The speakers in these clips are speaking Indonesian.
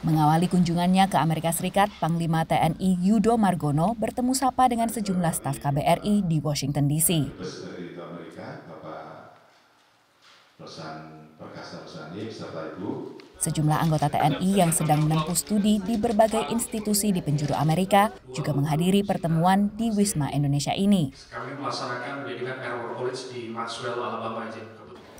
Mengawali kunjungannya ke Amerika Serikat, Panglima TNI Yudo Margono bertemu sapa dengan sejumlah staf KBRI di Washington DC. Sejumlah anggota TNI yang sedang menempuh studi di berbagai institusi di penjuru Amerika juga menghadiri pertemuan di Wisma Indonesia ini. Kami melaksanakan pendidikan College di Maxwell, Alabama,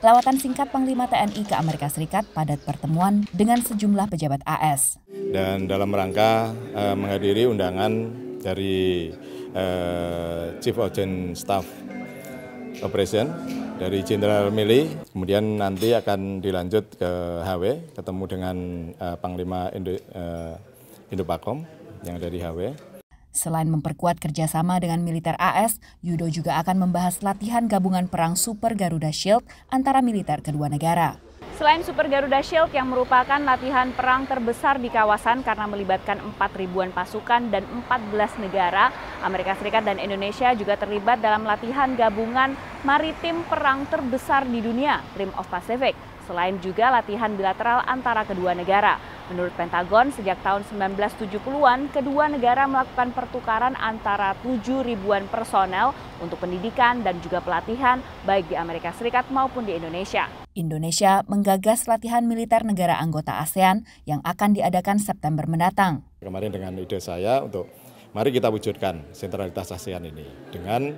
lawatan singkat Panglima TNI ke Amerika Serikat pada pertemuan dengan sejumlah pejabat AS. Dan dalam rangka eh, menghadiri undangan dari eh, Chief Agent Staff Operation dari Jenderal Mili, kemudian nanti akan dilanjut ke HW, ketemu dengan eh, Panglima Indo, eh, Indopakom yang dari HW. Selain memperkuat kerjasama dengan militer AS, Yudo juga akan membahas latihan gabungan perang Super Garuda Shield antara militer kedua negara. Selain Super Garuda Shield yang merupakan latihan perang terbesar di kawasan karena melibatkan 4 ribuan pasukan dan 14 negara, Amerika Serikat dan Indonesia juga terlibat dalam latihan gabungan maritim perang terbesar di dunia, Rim of Pacific. Selain juga latihan bilateral antara kedua negara. Menurut Pentagon, sejak tahun 1970-an, kedua negara melakukan pertukaran antara tujuh ribuan personel untuk pendidikan dan juga pelatihan baik di Amerika Serikat maupun di Indonesia. Indonesia menggagas latihan militer negara anggota ASEAN yang akan diadakan September mendatang. Kemarin dengan ide saya untuk mari kita wujudkan sentralitas ASEAN ini dengan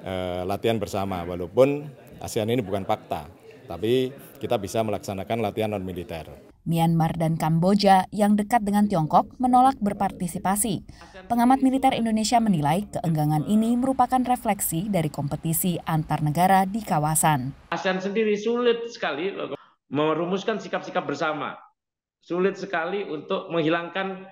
eh, latihan bersama walaupun ASEAN ini bukan fakta, tapi kita bisa melaksanakan latihan non militer. Myanmar dan Kamboja yang dekat dengan Tiongkok menolak berpartisipasi. Pengamat militer Indonesia menilai keenggangan ini merupakan refleksi dari kompetisi antar negara di kawasan. ASEAN sendiri sulit sekali merumuskan sikap-sikap bersama. Sulit sekali untuk menghilangkan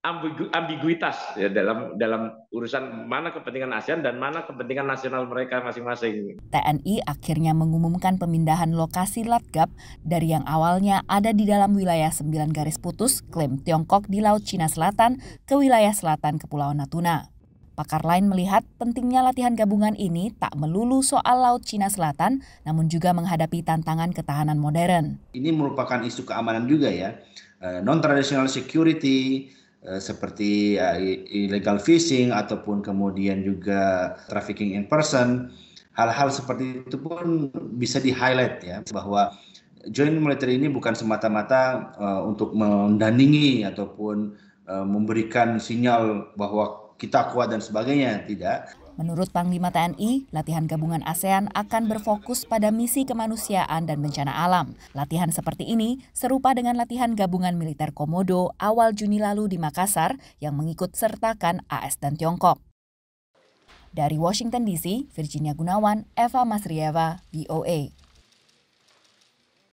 ambigu, ambiguitas ya dalam dalam urusan mana kepentingan ASEAN dan mana kepentingan nasional mereka masing-masing. TNI akhirnya mengumumkan pemindahan lokasi Latgap dari yang awalnya ada di dalam wilayah 9 garis putus klaim Tiongkok di Laut Cina Selatan ke wilayah selatan Kepulauan Natuna. Pakar lain melihat pentingnya latihan gabungan ini tak melulu soal Laut Cina Selatan, namun juga menghadapi tantangan ketahanan modern. Ini merupakan isu keamanan juga ya, eh, non-traditional security, Eh, seperti ya, illegal fishing ataupun kemudian juga trafficking in person hal-hal seperti itu pun bisa di highlight ya bahwa joint military ini bukan semata-mata uh, untuk mendandingi ataupun uh, memberikan sinyal bahwa kita kuat dan sebagainya tidak Menurut Panglima TNI, latihan gabungan ASEAN akan berfokus pada misi kemanusiaan dan bencana alam. Latihan seperti ini serupa dengan latihan gabungan militer Komodo awal Juni lalu di Makassar yang mengikut sertakan AS dan Tiongkok. Dari Washington DC, Virginia Gunawan, Eva Masrieva, VOA.